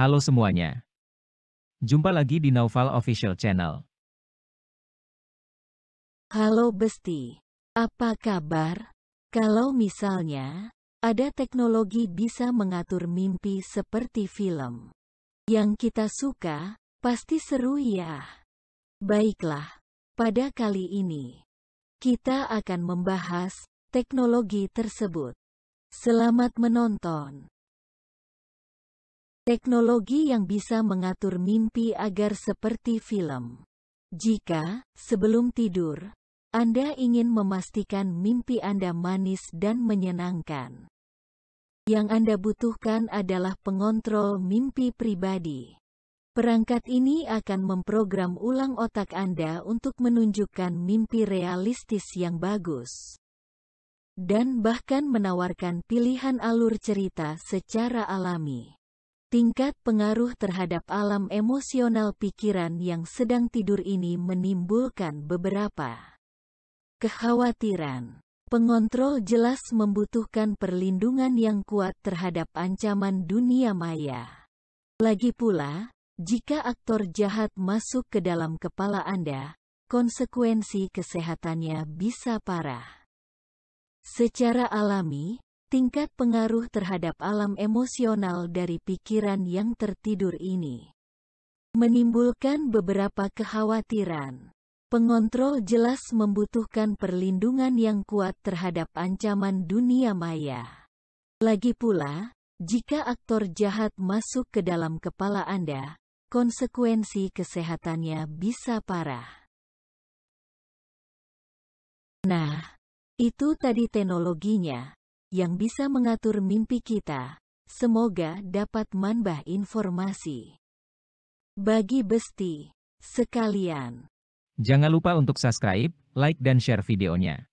Halo semuanya. Jumpa lagi di Naufal Official Channel. Halo Besti. Apa kabar? Kalau misalnya, ada teknologi bisa mengatur mimpi seperti film. Yang kita suka, pasti seru ya. Baiklah, pada kali ini, kita akan membahas teknologi tersebut. Selamat menonton! Teknologi yang bisa mengatur mimpi agar seperti film. Jika, sebelum tidur, Anda ingin memastikan mimpi Anda manis dan menyenangkan. Yang Anda butuhkan adalah pengontrol mimpi pribadi. Perangkat ini akan memprogram ulang otak Anda untuk menunjukkan mimpi realistis yang bagus. Dan bahkan menawarkan pilihan alur cerita secara alami. Tingkat pengaruh terhadap alam emosional pikiran yang sedang tidur ini menimbulkan beberapa kekhawatiran. Pengontrol jelas membutuhkan perlindungan yang kuat terhadap ancaman dunia maya. Lagi pula, jika aktor jahat masuk ke dalam kepala Anda, konsekuensi kesehatannya bisa parah. Secara alami, tingkat pengaruh terhadap alam emosional dari pikiran yang tertidur ini menimbulkan beberapa kekhawatiran. Pengontrol jelas membutuhkan perlindungan yang kuat terhadap ancaman dunia maya. Lagi pula, jika aktor jahat masuk ke dalam kepala Anda, konsekuensi kesehatannya bisa parah. Nah, itu tadi teknologinya yang bisa mengatur mimpi kita. Semoga dapat manbah informasi. Bagi Besti, sekalian. Jangan lupa untuk subscribe, like dan share videonya.